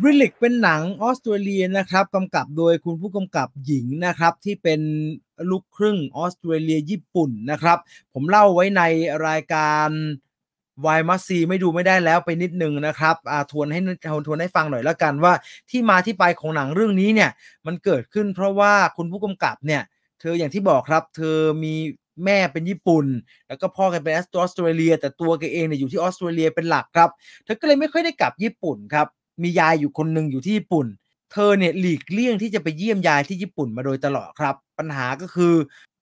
บริลิกเป็นหนังออสเตรเลียนะครับกำกับโดยคุณผู้กำกับหญิงนะครับที่เป็นลูกครึ่งออสเตรเลียญี่ปุ่นนะครับผมเล่าไว้ในรายการวายมัสซีไม่ดูไม่ได้แล้วไปนิดนึงนะครับอาทวนให้ทวนให้ฟังหน่อยแล้วกันว่า ที่มาที่ไปของหนังเรื่องนี้เนี่ยมันเกิดขึ้นเพราะว่าคุณผู้กำกับเนี่ย เธออย่างที่บอกครับ เธอมีแม่เป็นญี่ปุ่น แล้วก็พ่อแกเป็นออสเตรเลียแต่ตัวแกเองเนี่ยอยู่ที่ออสเตรเลียเป็นหลักครับเธอก็เลยไม่ค่อยได้กลับญี่ปุ่นครับมียายอยู่คนหนึ่งอยู่ที่ญี่ปุ่น เธอเนี่ยหลีกเลี่ยงที่จะไปเยี่ยมยายที่ญี่ปุ่นมาโดยตลอดครับ ปัญหาก็คือ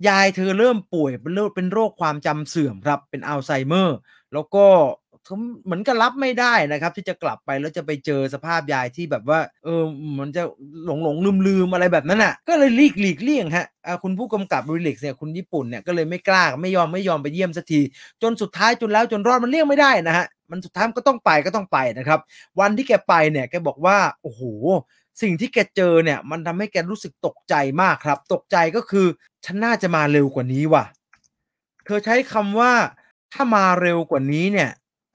ยายเธอเริ่มป่วยเป็นโรคเป็นโรคความจำเสื่อมครับ เป็นอัลไซเมอร์ แล้วก็ เหมือนกับรับไม่ได้นะครับ ที่จะกลับไปแล้วจะไปเจอสภาพยายที่แบบว่า เออ มันจะหลงหลงลืมลืมอะไรแบบนั้นอ่ะ ก็เลยลีกหลีกเลี่ยงฮะคุณผู้กำกับริลิกเนี่ย คุณญี่ปุ่นเนี่ย ก็เลยไม่กล้าไม่ยอมไม่ยอมไปเยี่ยมสักที จนสุดท้ายจนแล้วจนรอดมันเลี่ยงไม่ได้นะฮะมันสุดท้ายก็ต้องไปก็ต้องไปนะครับ วันที่แกไปเนี่ยแกบอกว่า โอ้โห สิ่งที่แกเจอเนี่ย มันทำให้แกรู้สึกตกใจมากครับ ตกใจก็คือ ฉันน่าจะมาเร็วกว่านี้ว่ะ เธอใช้คำว่าถ้ามาเร็วกว่านี้เนี่ย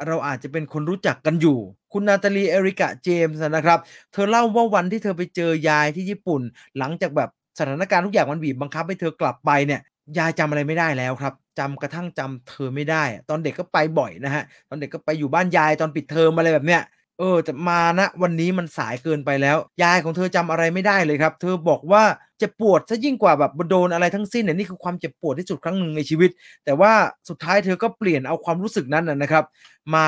เราอาจจะเป็นคนรู้จักกันอยู่ คุณนาตาลีเอริกาเจมส์นะครับ เธอเล่าว่าวันที่เธอไปเจอยายที่ญี่ปุ่น หลังจากแบบสถานการณ์ทุกอย่างมันบีบบังคับให้เธอกลับไปเนี่ย ยายจำอะไรไม่ได้แล้วครับจำกระทั่งจำเธอไม่ได้ ตอนเด็กก็ไปบ่อยนะฮะตอนเด็กก็ไปอยู่บ้านยายตอนปิดเทอมอะไรแบบเนี้ยเออจะมาณนะวันนี้มันสายเกินไปแล้วยายของเธอจำอะไรไม่ได้เลยครับ เธอบอกว่าจะปวดซะยิ่งกว่าแบบโดนอะไรทั้งสิ้นเนี่ยนี่คือความเจ็บปวดที่สุดครั้งหนึ่งในชีวิต แต่ว่าสุดท้ายเธอก็เปลี่ยนเอาความรู้สึกนั้นนะครับ มา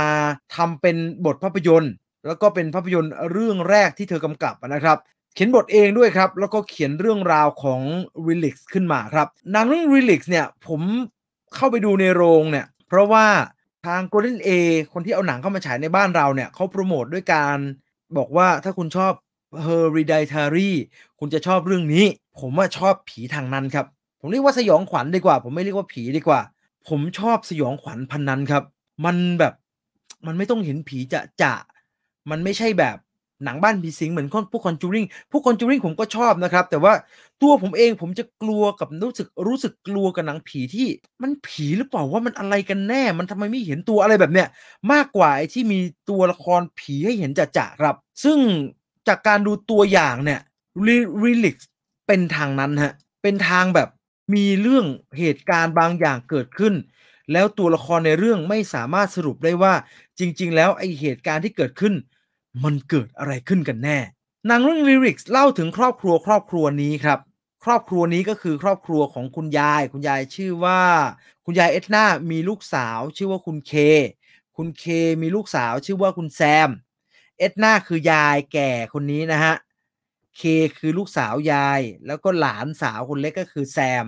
ทำเป็นบทภาพยนตร์ แล้วก็เป็นภาพยนตร์เรื่องแรกที่เธอกำกับนะครับ เขียนบทเองด้วยครับ แล้วก็เขียนเรื่องราวของ r e l i x ขึ้นมาครับนางเรื่อง r e l i x เนี่ยผมเข้าไปดูในโรงเนี่ย เพราะว่าทาง Golden A คนที่เอาหนังเข้ามาฉายในบ้านเราเนี่ยเขาโปรโมทด้วยการบอกว่าถ้าคุณชอบ Hereditary คุณจะชอบเรื่องนี้ ผมว่าชอบผีทางนั้นครับผมเรียกว่าสยองขวัญดีกว่า ผมไม่เรียกว่าผีดีกว่า ผมชอบสยองขวัญพันนั้นครับมันแบบมันไม่ต้องเห็นผีจะจะมันไม่ใช่แบบหนังบ้านผีสิงเหมือนคนผู้คอนจูริงผู้คอนจูริงผมก็ชอบนะครับ แต่ว่าตัวผมเองผมจะกลัวกับรู้สึก รู้สึกกลัวกับหนังผีที่ มันผีหรือเปล่าว่ามันอะไรกันแน่ มันทำไมไม่เห็นตัวอะไรแบบเนี้ยมากกว่าไอที่มีตัวละครผีให้เห็นจจะครับ ซึ่งจากการดูตัวอย่างเนี่ยรีลิกเป็นทางนั้นฮะเป็นทางแบบมีเรื่องเหตุการณ์บางอย่างเกิดขึ้น แล้วตัวละครในเรื่องไม่สามารถสรุปได้ว่าจริง ๆ แล้วไอเหตุการณ์ที่เกิดขึ้นมันเกิดอะไรขึ้นกันแน่หนังเรื่องลิริกส์เล่าถึงครอบครัวครอบครัวนี้ครับ ครอบครัวนี้ก็คือครอบครัวของคุณยาย คุณยายชื่อว่า คุณยายเอ็ดนามีลูกสาวชื่อว่าคุณเค คุณเคมีลูกสาวชื่อว่าคุณแซม เอ็ดนาคือยายแก่คนนี้นะฮะ เค คือลูกสาวยาย แล้วก็หลานสาวคนเล็กก็คือแซม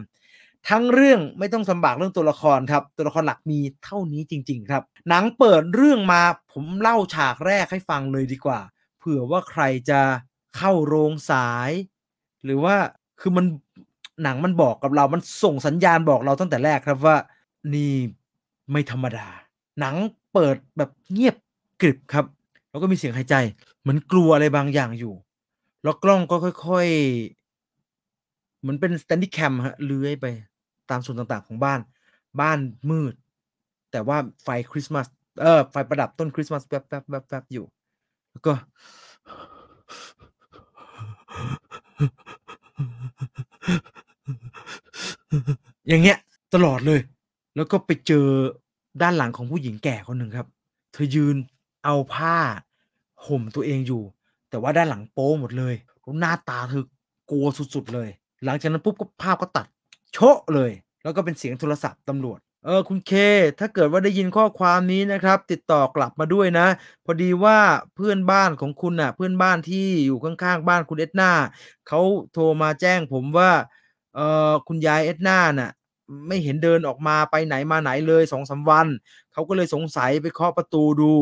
ทั้งเรื่องไม่ต้องสำบักเรื่องตัวละครครับ ตัวละครหลักมีเท่านี้จริง ๆ ครับ หนังเปิดเรื่องมาผมเล่าฉากแรกให้ฟังเลยดีกว่า เผื่อว่าใครจะเข้าโรงสาย หรือว่าคือมันหนังมันบอกกับเรา มันส่งสัญญาณบอกเราตั้งแต่แรกครับว่า นี่ ไม่ธรรมดา หนังเปิดแบบเงียบกริบครับแล้วก็มีเสียงหายใจ เหมือนกลัวอะไรบางอย่างอยู่แล้วกล้องก็ค่อยๆเหมือนเป็นสแตนดี้แคมฮะเลื้อยไปตามส่วนต่าง ๆ ของบ้าน บ้านมืด แต่ว่าไฟคริสต์มาส เออ ไฟประดับต้นคริสต์มาสแวบแวบแวบแวบอยู่ แล้วก็ อย่างเงี้ย ตลอดเลย แล้วก็ไปเจอด้านหลังของผู้หญิงแก่คนหนึ่งครับ เธอยืนเอาผ้าห่มตัวเองอยู่ แต่ว่าด้านหลังโป้หมดเลยหน้าตาเธอกลัวสุด ๆ เลย หลังจากนั้นปุ๊บก็ภาพก็ตัดโชะเลยแล้วก็เป็นเสียงโทรศัพท์ตำรวจเออคุณเค ถ้าเกิดว่าได้ยินข้อความนี้นะครับติดต่อกลับมาด้วยนะ พอดีว่าเพื่อนบ้านของคุณนะ่ะเพื่อนบ้านที่อยู่ข้างๆบ้านคุณเอ็ดนาเขาโทรมาแจ้งผมว่าเออคุณยายเอ็ดนาน่ะไม่เห็นเดินออกมาไปไหนมาไหนเลยสองสาวัน เขาก็เลยสงสัยไปเคาะประตูดู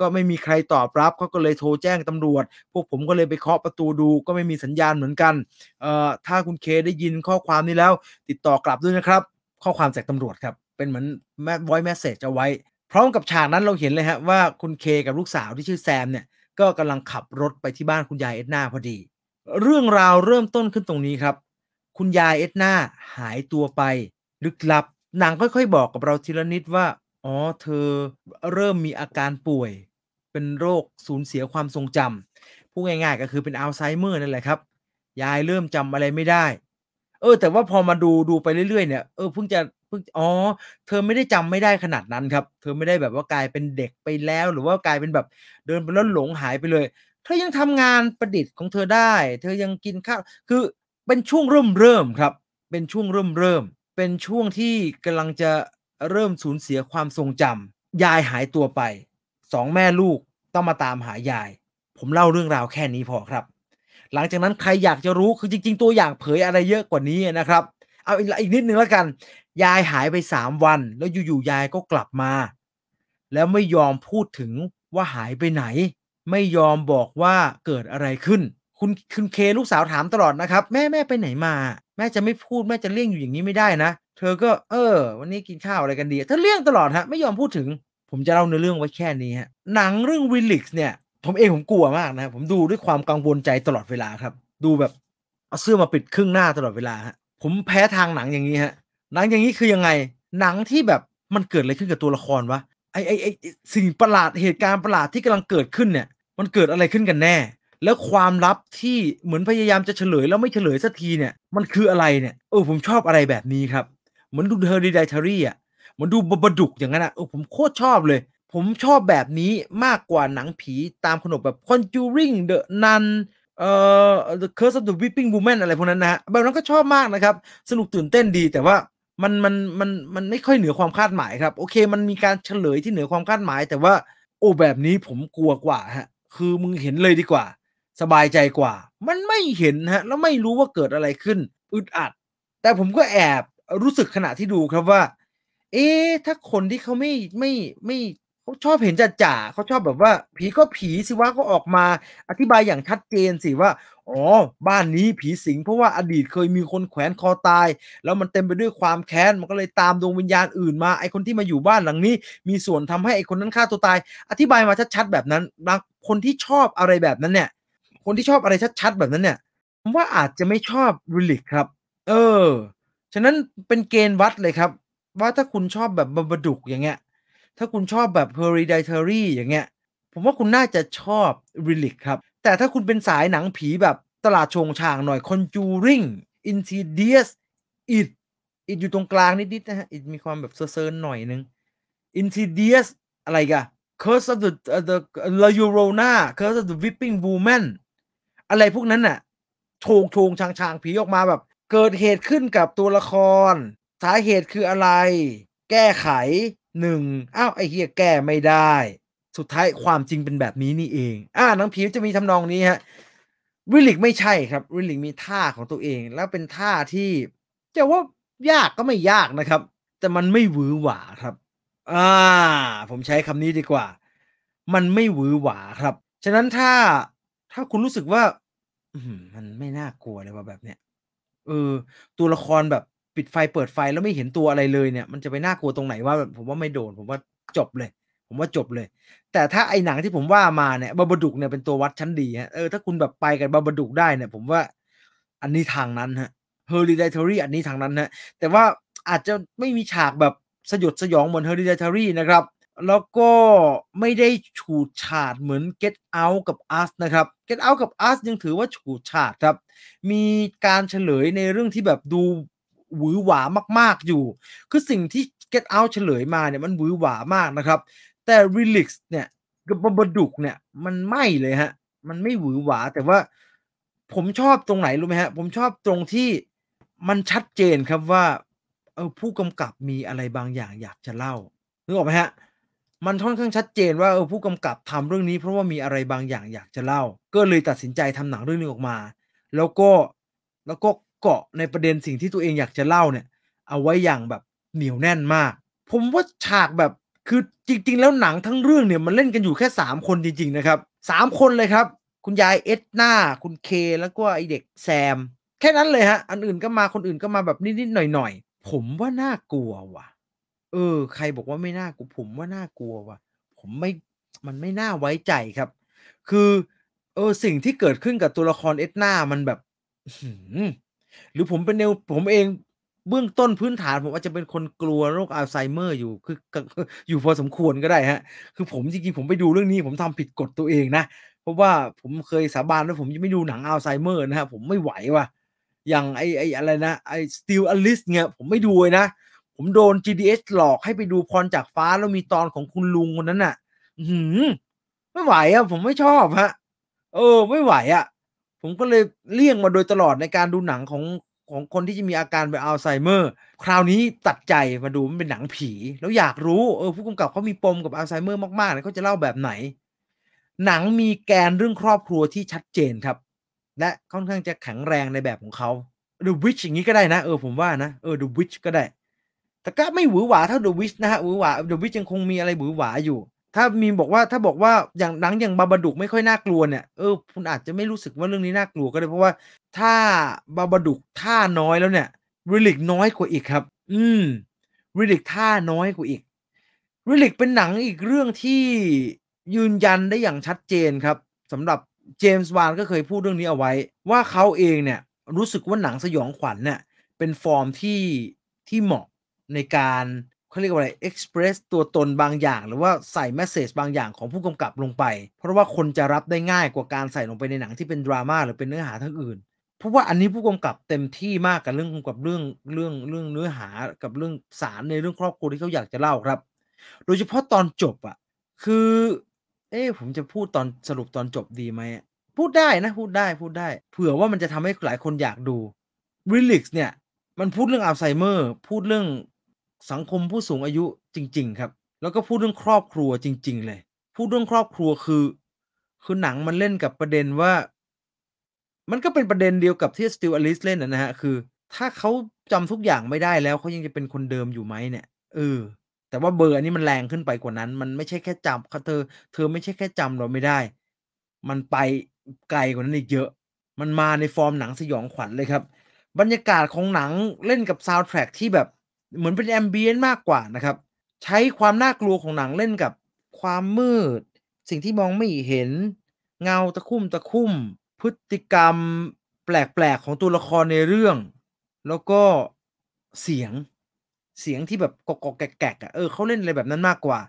ก็ไม่มีใครตอบรับ เขาก็เลยโทรแจ้งตำรวจ พวกผมก็เลยไปเคาะประตูดู ก็ไม่มีสัญญาณเหมือนกัน เอ่อ ถ้าคุณเคได้ยินข้อความนี้แล้ว ติดต่อกลับด้วยนะครับ ข้อความจากตำรวจครับ เป็นเหมือนแมทไวแมสเซจเอาไว้ พร้อมกับฉากนั้นเราเห็นเลยฮะว่าคุณเคกับลูกสาวที่ชื่อแซมเนี่ย ก็กำลังขับรถไปที่บ้านคุณยายเอ็ดนาพอดี เรื่องราวเริ่มต้นขึ้นตรงนี้ครับ คุณยายเอ็ดนาหายตัวไปลึกลับ นางค่อยๆบอกกับเราทีละนิดว่าอ๋อเธอเริ่มมีอาการป่วย เป็นโรคสูญเสียความทรงจำพูดง่าย ๆ ก็คือเป็นอัลไซเมอร์นั่นแหละครับ ยายเริ่มจำอะไรไม่ได้ เออ แต่ว่าพอมาดู ดู ไปเรื่อย ๆ เนี่ย เออเพิ่ง จะเพิ่งอ๋อ เธอไม่ได้จำไม่ได้ขนาดนั้นครับ เธอไม่ได้แบบว่ากลายเป็นเด็กไปแล้ว หรือว่ากลายเป็นแบบเดินไปแล้วหลงหายไปเลย เธอยังทำงานประดิษฐ์ของเธอได้ เธอยังกินข้าวคือเป็นช่วงเริ่มเริ่มครับ เป็นช่วงเริ่มเริ่ม เป็นช่วงที่กำลังจะเริ่มสูญเสียความทรงจำยายหายตัวไปสองแม่ลูกต้องมาตามหายาย ผมเล่าเรื่องราวแค่นี้พอครับ หลังจากนั้นใครอยากจะรู้คือจริงๆตัวอย่างเผยอะไรเยอะกว่านี้นะครับ เอาอีกนิดนึงแล้วกัน ยายหายไปสามวันแล้วอยู่ๆยายก็กลับมา แล้วไม่ยอมพูดถึงว่าหายไปไหน ไม่ยอมบอกว่าเกิดอะไรขึ้น คุณคุณเคลูกสาวถามตลอดนะครับ แม่แม่ไปไหนมาแม่จะไม่พูดแม่จะเลี่ยงอยู่อย่างนี้ไม่ได้นะเธอก็เออ วันนี้กินข้าวอะไรกันดีเธอเลี่ยงตลอดฮะไม่ยอมพูดถึง ผมจะเล่าเนื้อเรื่องไว้แค่นี้ฮะหนังเรื่องวิลลิกส์เนี่ย ผมเองผมกลัวมากนะผมดูด้วยความกังวลใจตลอดเวลาครับ ดูแบบเอาเสื้อมาปิดครึ่งหน้าตลอดเวลาฮะผมแพ้ทางหนังอย่างนี้ฮะหนังอย่างนี้คือยังไง หนังที่แบบมันเกิดอะไรขึ้นกับตัวละครวะไอไอไอสิ่งประหลาดเหตุการณ์ประหลาดที่กำลังเกิดขึ้นเนี่ย มันเกิดอะไรขึ้นกันแน่แล้วความลับที่เหมือนพยายามจะเฉลย แล้วไม่เฉลยสักทีเนี่ย มันคืออะไรเนี่ยเออผมชอบอะไรแบบนี้ครับ เหมือนดูเทอร์ดิไดทารี่อ่ะมันดูบดุกอย่างนั้นอ่ะเออผมโคตรชอบเลย ผมชอบแบบนี้มากกว่าหนังผีตามขนบแบบ Conjuring The Nun เอ่อ The Curse of the Weeping Woman อะไรพวกนั้นนะแบบนั้นก็ชอบมากนะครับ สนุกตื่นเต้นดีแต่ว่า มันมันมันมันไม่ค่อยเหนือความคาดหมายครับโอเคมันมีการเฉลยที่เหนือความคาดหมาย แต่ว่าโอ้แบบนี้ผมกลัวกว่าฮะคือมึงเห็นเลยดีกว่าสบายใจกว่า มันไม่เห็นฮะ แล้วไม่รู้ว่าเกิดอะไรขึ้น อึดอัด แต่ผมก็แอบรู้สึกขณะที่ดูครับว่า เอ๊ะ ถ้าคนที่เขาไม่ไม่ไม่เขาชอบเห็นจ่าจ่าเขาชอบแบบว่า ผีก็ผี สิวะก็ออกมา อธิบายอย่างชัดเจนสิว่า อ๋อ บ้านนี้ผีสิงเพราะว่าอดีตเคยมีคนแขวนคอตาย แล้วมันเต็มไปด้วยความแค้น มันก็เลยตามดวงวิญญาณอื่นมา ไอคนที่มาอยู่บ้านหลังนี้ มีส่วนทำให้ไอคนนั้นฆ่าตัวตาย อธิบายมาชัดๆแบบนั้นคนที่ชอบอะไรแบบนั้นเนี่ยคนที่ชอบอะไรชัดๆ แบบนั้นเนี่ยผมว่าอาจจะไม่ชอบรูลิกครับเออฉะนั้นเป็นเกณฑ์วัดเลยครับ ว่าถ้าคุณชอบแบบบับดุกอย่างเงี้ยถ้าคุณชอบแบบเพอริไดเทอรี่อย่างเงี้ยผมว่าคุณน่าจะชอบรูลิกครับแต่ถ้าคุณเป็นสายหนังผีแบบตลาดชงช่างหน่อยคอนจูริงอินซีเดียสอิดอิดอยู่ตรงกลางนิดๆนะฮะอิดมีความแบบเซอร์ๆหน่อยนึงอินซีเดียสอะไรกัน Curse of the uh, the La Llorona Curse of the Weeping Woman อะไรพวกนั้น น่ะโชงโชงชางชางผีออกมาแบบ เกิดเหตุขึ้นกับตัวละคร สาเหตุคืออะไร แก้ไขหนึ่งอ้าว ไอเฮียแก้ ไม่ได้ สุดท้ายความจริงเป็นแบบนี้ นี่ เอง อ่าหนังผีจะมีทำนองนี้ ฮะ วิลิก ไม่ใช่ครับ วิลิก มีท่าของตัวเอง แล้วเป็นท่าที่ จะว่า ยากก็ไม่ยากนะครับ แต่มันไม่หวือหวาครับ อ่า ผมใช้คำนี้ดีกว่า มันไม่หวือหวาครับ ฉะนั้นถ้าถ้าคุณรู้สึกว่ามันไม่น่ากลัวเลยว่าแบบเนี้ยเออตัวละครแบบปิดไฟเปิดไฟแล้วไม่เห็นตัวอะไรเลยเนี่ย มันจะไปน่ากลัวตรงไหนว่าผมว่าไม่โดน ผมว่าจบเลยผมว่าจบเลย แต่ถ้าไอหนังที่ผมว่ามาเนี่ยบาบดุกเนี่ยเป็นตัววัดชั้นดีฮะเออถ้าคุณแบบไปกับบาบดุกได้เนี่ย ผมว่าอันนี้ทางนั้นฮะเฮอริเดทอรี่อันนี้ทางนั้นฮะแต่ว่าอาจจะไม่มีฉากแบบสยดสยองเหมือนเฮอริเดทอรี่นะครับแล้วก็ไม่ได้ฉูดฉาดเหมือน Get Out กับ Us นะครับ Get Out กับ Us ยังถือว่าฉูดฉาดครับ มีการเฉลยในเรื่องที่แบบดูหวือหวามาก ๆอยู่ คือสิ่งที่ Get Out เฉลยมาเนี่ยมันหวือหวามากนะครับ แต่ Relix เนี่ยกับบะดุกเนี่ยมันไม่เลยฮะ มันไม่หวือหวา แต่ว่าผมชอบตรงไหนรู้ไหมฮะ ผมชอบตรงที่มันชัดเจนครับว่าเออผู้กำกับมีอะไรบางอย่างอยากจะเล่านึกออกไหมฮะมันค่อนข้างชัดเจนว่าเออผู้กำกับทำเรื่องนี้เพราะว่ามีอะไรบางอย่างอยากจะเล่า ก็เลยตัดสินใจทำหนังเรื่องนี้ออกมา แล้วก็แล้วก็เกาะในประเด็นสิ่งที่ตัวเองอยากจะเล่าเนี่ยเอาไว้อย่างแบบเหนียวแน่นมาก ผมว่าฉากแบบคือจริงๆ แล้วหนังทั้งเรื่องเนี่ยมันเล่นกันอยู่แค่ 3 คนจริงๆนะครับ3คนเลยครับ คุณยายเอ็ดนาคุณเคแล้วก็ไอเด็กแซมแค่นั้นเลยฮะอันอื่นก็มาคนอื่นก็มาแบบนิดๆหน่อยๆผมว่าน่ากลัวว่ะเออใครบอกว่าไม่น่ากลัวผมว่าน่ากลัวว่ะผมไม่มันไม่น่าไว้ใจครับ คือเออสิ่งที่เกิดขึ้นกับตัวละครเอ็ดนามันแบบหรือผมเป็นเนวผมเองเบื้องต้นพื้นฐานผมอาจจะเป็นคนกลัวโรคอัลไซเมอร์อยู่คืออยู่พอสมควรก็ได้ฮะ คือผมจริงๆผมไปดูเรื่องนี้ผมทำผิดกฎตัวเองนะเพราะว่าผมเคยสาบานว่าผมจะไม่ดูหนังอัลไซเมอร์นะฮะผมไม่ไหวว่ะอย่างไอไออะไรนะไอสติลอลิสเนี่ยผมไม่ดูเลยนะผมโดน GDS หลอกให้ไปดูพรจากฟ้าแล้วมีตอนของคุณลุงคนนั้นน่ะ อืมไม่ไหวอะ่ะผมไม่ชอบฮะเออ ไม่ไหวอะ่ะ ผมก็เลยเลี่ยงมาโดยตลอดในการดูหนังของของคนที่จะมีอาการแบบอัลไซเมอร์ คราวนี้ตัดใจมาดูมันเป็นหนังผี แล้วอยากรู้เออ ผู้กำกับเขามีปมกับอัลไซเมอร์มากๆเลยเขาจะเล่าแบบไหน หนังมีแกนเรื่องครอบครัวที่ชัดเจนครับ และค่อนข้างจะแข็งแรงในแบบของเขา The Witch อย่างนี้ก็ได้นะ เออผมว่านะเออ The Witch ก็ได้แต่ก็ไม่หวือหวาเท่าเดอะวิชนะฮะหวือหวาเดอะวิชยังคงมีอะไรหวือหวาอยู่ ถ้ามีบอกว่าถ้าบอกว่าอย่างหนังอย่างบาบาดุกไม่ค่อยน่ากลัวเนี่ยเออคุณอาจจะไม่รู้สึกว่าเรื่องนี้น่ากลัวก็ได้เพราะว่าถ้าบาบาดุกท่าน้อยแล้วเนี่ยริลิกน้อยกว่าอีกครับอืมริลิกท่าน้อยกว่าอีกริลิกเป็นหนังอีกเรื่องที่ยืนยันได้อย่างชัดเจนครับสำหรับเจมส์วานก็เคยพูดเรื่องนี้เอาไว้ ว่าเขาเองเนี่ยรู้สึกว่าหนังสยองขวัญเนี่ยเป็นฟอร์มที่ที่เหมาะในการเขาเรียกว่าอะไรเอ็กเพรสตัวตนบางอย่าง หรือว่าใส่แมสเซจบางอย่างของผู้กำกับลงไป เพราะว่าคนจะรับได้ง่ายกว่าการใส่ลงไปในหนังที่เป็นดราม่าหรือเป็นเนื้อหาทั้งอื่นเพราะว่าอันนี้ผู้กำกับเต็มที่มากกับเรื่องกับเรื่องเรื่องเรื่องเนื้อหากับเรื่องสารในเรื่องครอบครัวที่เขาอยากจะเล่าครับ โดยเฉพาะตอนจบอ่ะคือเอ้ผมจะพูดตอนสรุปตอนจบดีไหมพูดได้นะพูดได้พูดได้ เผื่อว่ามันจะทำให้หลายคนอยากดูริลิกส์เนี่ย มันพูดเรื่องอัลไซเมอร์ พูดเรื่องสังคมผู้สูงอายุจริง ๆ ครับ แล้วก็พูดเรื่อง ครอบครัวจริง ๆ เลยพูดเรื่องครอบครัวคือ คือหนังมันเล่นกับประเด็นว่า มันก็เป็นประเด็นเดียวกับที่สติวอลิสเล่นนะฮะคือ ถ้าเขาจำทุกอย่างไม่ได้แล้วเขายังจะเป็นคนเดิมอยู่ไหมเนี่ยเออแต่ว่าเบอร์ อันนี้มันแรงขึ้นไปกว่านั้น มันไม่ใช่แค่จำเขาเธอเธอไม่ใช่แค่จำเราไม่ได้ มันไปไกลกว่านั้น อีก เยอะ มันมาในฟอร์มหนังสยองขวัญเลยครับบรรยากาศของหนังเล่นกับซาวด์แทร็กที่แบบเหมือนเป็นแอมเบียนมากกว่านะครับ ใช้ความน่ากลัวของหนังเล่นกับความมืด สิ่งที่มองไม่เห็น เงาตะคุ่มตะคุ่ม พฤติกรรมแปลกๆของตัวละครในเรื่อง แล้วก็เสียงเสียงที่แบบกอกแกกอ่ะเออเขาเล่นอะไรแบบนั้นมากกว่า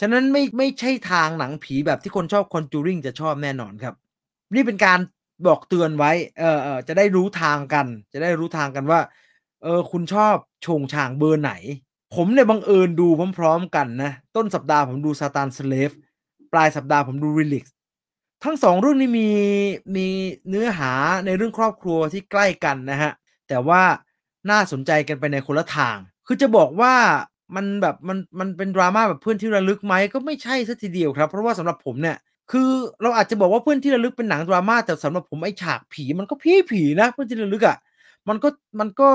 ฉะนั้นไม่ไม่ใช่ทางหนังผีแบบที่คนชอบคอนจูริงจะชอบแน่นอนครับ นี่เป็นการบอกเตือนไว้ เออเออจะได้รู้ทางกัน จะได้รู้ทางกันว่าเออคุณชอบชงช่างเบอร์ไหน ผมเนี่ยบังเอิญดูพร้อมๆ กันนะ ต้นสัปดาห์ผมดูซาตานสเลฟปลายสัปดาห์ผมดูริลิกทั้งสองเรื่องนี้มีมีเนื้อหาในเรื่องครอบครัวที่ใกล้กันนะฮะ แต่ว่าน่าสนใจกันไปในคนละทาง คือจะบอกว่ามันแบบมันมันเป็นดราม่าแบบเพื่อนที่ระลึกไหมก็ไม่ใช่ซะทีเดียวครับเพราะว่าสำหรับผมเนี่ย คือเราอาจจะบอกว่าเพื่อนที่ระลึกเป็นหนังดราม่าแต่สำหรับผมไอ้ฉากผีมันก็พี่ผีนะเพื่อนที่ระลึกอะ่ะ มันก็มันก็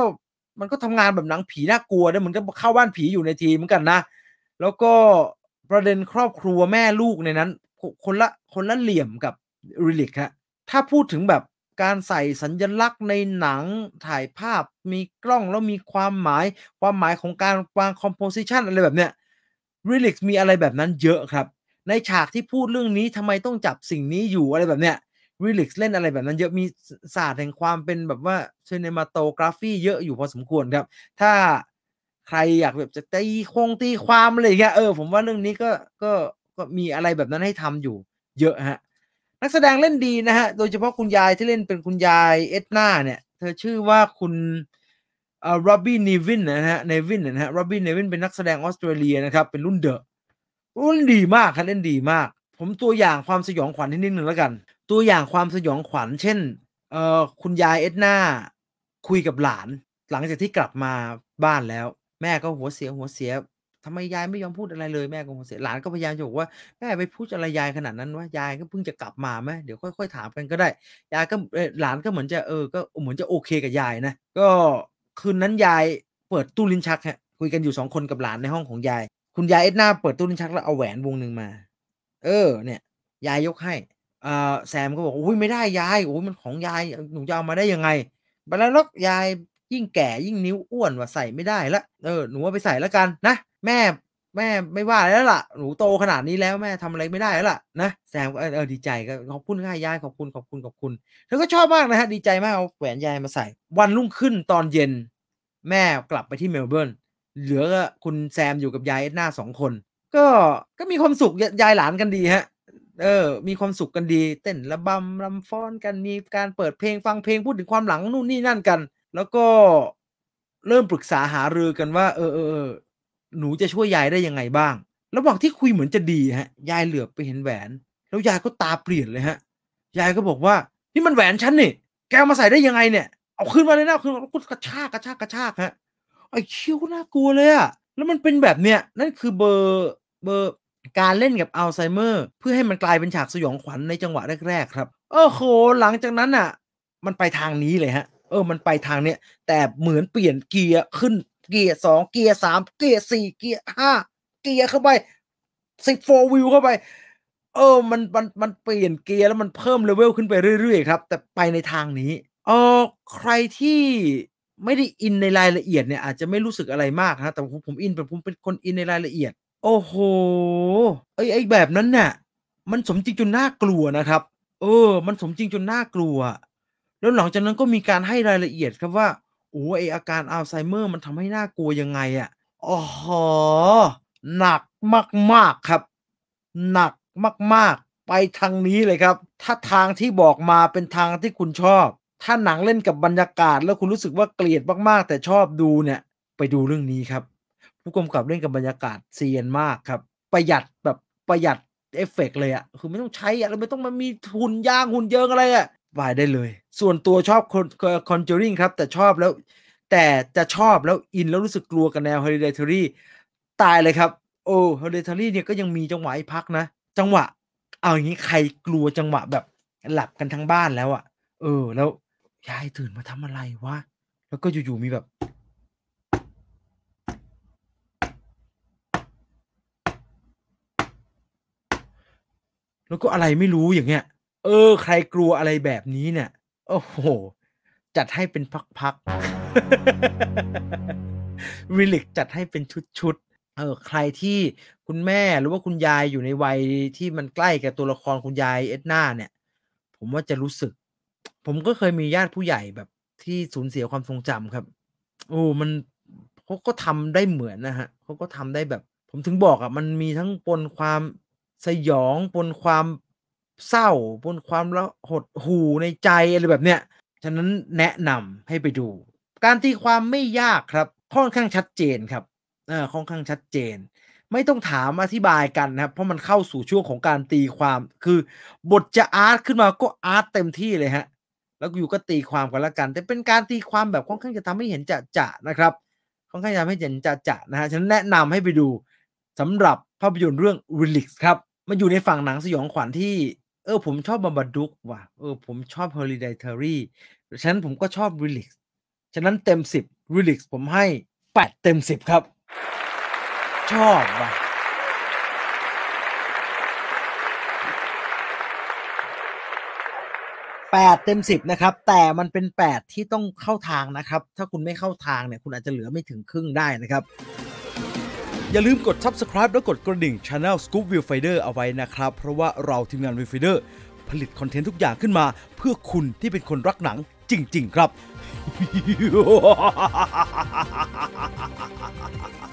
มันก็ทำงานแบบหนังผีน่ากลัวได้เหมันก็เข้าบ้านผีอยู่ในทีเหมือนกันนะ แล้วก็ประเด็นครอบครัวแม่ลูกในนั้น คนละคนละเหลี่ยมกับริลิกฮะถ้าพูดถึงแบบการใส่สัญญลักษณ์ในหนังถ่ายภาพมีกล้องแล้วมีความหมาย ความหมายของการวางคอมโพสิชันอะไรแบบเนี้ยริลิกมีอะไรแบบนั้นเยอะครับ ในฉากที่พูดเรื่องนี้ทำไมต้องจับสิ่งนี้อยู่อะไรแบบเนี้ยวิลิกเล่นอะไรแบบนั้นเยอะมีศาสตร์แห่งความเป็นแบบว่า เชนเนมาโตกราฟีเยอะอยู่พอสมควรครับ ถ้าใครอยากแบบจะตีคงตีความอะไรอย่างเงี้ยเออ ผมว่าเรื่องนี้ก็ก็ก็มีอะไรแบบนั้นให้ทำอยู่เยอะฮะ นักแสดงเล่นดีนะฮะโดยเฉพาะคุณยายที่เล่นเป็นคุณยายเอ็ดนาเนี่ย เธอชื่อว่าคุณเอ่อโรบบี้นีวินนะฮะเนวินนะฮะ็รบบี้เนวินเป็นนักแสดงออสเตรเลียนะครับเป็นรุ่นเดอะรุ่นดีมากครับเล่นดีมาก ผมตัวอย่างความสยองขวัญนิดนึงแล้วกันตัวอย่างความสยองขวัญ เช่นเอ่อคุณยายเอ็ดนาคุยกับหลาน หลังจากที่กลับมาบ้านแล้ว แม่ก็หัวเสียหัวเสียทำไมยายไม่ยอมพูดอะไรเลยแม่ก็หัวเสีย หลานก็พยายามจะบอกว่าแม่ไปพูดอะไรยายขนาดนั้นวะยายก็เพิ่งจะกลับมาไหมเดี๋ยวค่อยๆถามกันก็ได้ ยายก็หลานก็เหมือนจะเออก็เหมือนจะโอเคกับยายนะก็คืนนั้นยายเปิดตู้ลิ้นชักฮะคุยกันอยู่สองคนกับหลานในห้องของยาย คุณยายเอ็ดนาเปิดตู้ลิ้นชักแล้วเอาแหวนวงหนึ่งมา เออ เนี่ย ยายยกให้แซมก็บอกอุ้ยไม่ได้ ยายอุ้ยมันของยายหนูจะเอามาได้ยังไงบาล้นกยายยิ่งแก่ยิ่งนิ้วอ้วนว่าใส่ไม่ได้ละเออหนูว่าไปใส่แล้วกันนะ แม่แม่ไม่ว่าแล้วล่ะหนูโตขนาดนี้แล้วแม่ทำอะไรไม่ได้แล้วล่ะนะแซมก็เออดีใจก็ขอบคุณค่ายายขอบคุณขอบคุณขอบคุณเธอก็ชอบมากนะฮะดีใจมากเอาแหวนยายมาใส่ วันรุ่งขึ้นตอนเย็น แม่กลับไปที่เมลเบิร์นเหลือคุณแซมอยู่กับยายหน้าสองคน ก็ก็มีความสุขยายหลานกันดีฮะเออ มีความสุขกันดี เต้นระบำรำฟ้อนกันมีการเปิดเพลงฟังเพลงพูดถึงความหลังนู่นนี่นั่นกัน แล้วก็ เริ่มปรึกษาหารือกันว่า เออเออหนูจะช่วยยายได้ยังไงบ้างระหว่างที่คุยเหมือนจะดีฮะ ยายเหลือไปเห็นแหวน แล้วยายก็ตาเปลี่ยนเลยฮะ ยายก็บอกว่านี่มันแหวนฉันนี่แกมาใส่ได้ยังไงเนี่ยเอาขึ้นมาเลยนะขึ้้นมาแลวกดกระชากกระชากกระชากฮะไอ้คิ้วน่ากลัวเลยอะแล้วมันเป็นแบบเนี้ยนั่นคือเบอร์เบอร์การเล่นกับอัลไซเมอร์ เพื่อให้มันกลายเป็นฉากสยองขวัญในจังหวะแรก ๆ ครับ โอ้โหหลังจากนั้นอ่ะมันไปทางนี้เลยฮะ เออ มันไปทางเนี้ย แต่เหมือนเปลี่ยนเกียร์ขึ้น เกียร์สองเกียร์สามเกียร์สี่เกียร์ห้าเกียร์เข้าไปสิบโฟร์วิวเข้าไป เออ มันมันมันเปลี่ยนเกียร์แล้วมันเพิ่มเลเวลขึ้นไปเรื่อย ๆ ครับ แต่ไปในทางนี้อออใครที่ไม่ได้อินในรายละเอียดเนี่ย อาจจะไม่รู้สึกอะไรมากนะแต่ผมผมอินเป็นผมเป็นคนอินในรายละเอียดโอ้โหไอ้ไอ้แบบนั้นเนี่ย มันสมจริงจนน่ากลัวนะครับ เออ มันสมจริงจนน่ากลัว แล้วหลังจากนั้นก็มีการให้รายละเอียดครับว่า โอ้ไออาการอัลไซเมอร์ มันทำให้น่ากลัวยังไงอะ่ะอ้โหนักมากๆครับ หนักมากๆ ไปทางนี้เลยครับ ถ้าทางที่บอกมาเป็นทางที่คุณชอบ ถ้าหนังเล่นกับบรรยากาศแล้วคุณรู้สึกว่าเกลียดมากๆ แต่ชอบดูเนี่ย ไปดูเรื่องนี้ครับผู้กำกับเล่นกับบรรยากาศเซียนมากครับ ประหยัดแบบประหยัด เอฟเฟกเลยอะคือไม่ต้องใช้อะเราไม่ต้องมามีหุ่นยางหุ่นเยิงอะไรอะวายได้เลย ส่วนตัวชอบคอนอจูริงครับแต่ชอบแล้ว แต่จะชอบแล้วอินแล้วรู้สึกกลัวกับแนวฮ h e r e d ทอรี่ตายเลยครับ โอ้ฮ h e r e d ทอรี่เนี่ยก็ยังมีจังหวะพักนะ จังหวะ เอาอย่างนี้ใครกลัวจังหวะแบบหลับกันทั้งบ้านแล้วอะเออ แล้วยายตื่นมาทำอะไรวะแล้วก็อยู่ๆมีแบบแล้วก็อะไรไม่รู้อย่างเงี้ย เออ ใครกลัวอะไรแบบนี้เนี่ย โอ้โห จัดให้เป็นพักๆวิลิกจัดให้เป็นชุดๆ เออ ใครที่คุณแม่หรือว่าคุณยายอยู่ในวัยที่มันใกล้กับตัวละครคุณยายเอ็ดนาเนี่ย ผมว่าจะรู้สึก ผมก็เคยมีญาติผู้ใหญ่แบบที่สูญเสียความทรงจำครับ โอ้มันเขาก็ทำได้เหมือนนะฮะ เขาก็ทำได้แบบ ผมถึงบอกอะ่ะมันมีทั้งปนความสยองบนความเศร้าบนความละหดหูในใจอะไรแบบเนี้ยฉะนั้นแนะนำให้ไปดู การตีความไม่ยากครับ ค่อนข้างชัดเจนครับเออค่อนข้างชัดเจน ไม่ต้องถามอธิบายกันนะครับ เพราะมันเข้าสู่ช่วงของการตีความ คือบทจะอาร์ตขึ้นมาก็อาร์ตเต็มที่เลยฮะแล้วอยู่ก็ตีความกันละกัน แต่เป็นการตีความแบบค่อนข้างจะทำให้เห็นจะจะนะครับ ค่อนข้างจะทำให้เห็นจะจะนะฮะฉะนั้นแนะนำให้ไปดูสำหรับภาพยนตร์เรื่อง r e l i x ครับมันอยู่ในฝั่งหนังสยองขวัญที่ เออผมชอบบาบาดุกว่ะเออ ผมชอบเฮริเดเ i อรี่ฉะนั้นผมก็ชอบริลิกฉะนั้นเต็มสิบริลิกผมให้แปดเต็มสิบครับ ชอบว่ะแปดเต็มสิบนะครับ แต่มันเป็นแปดที่ต้องเข้าทางนะครับ ถ้าคุณไม่เข้าทางเนี่ย คุณอาจจะเหลือไม่ถึงครึ่งได้นะครับอย่าลืมกด subscribe และกดกระดิ่ง Channel Scoop View Finder เอาไว้นะครับ เพราะว่าเราทีมงาน View Finder ผลิตคอนเทนต์ทุกอย่างขึ้นมาเพื่อคุณที่เป็นคนรักหนังจริงๆ ครับ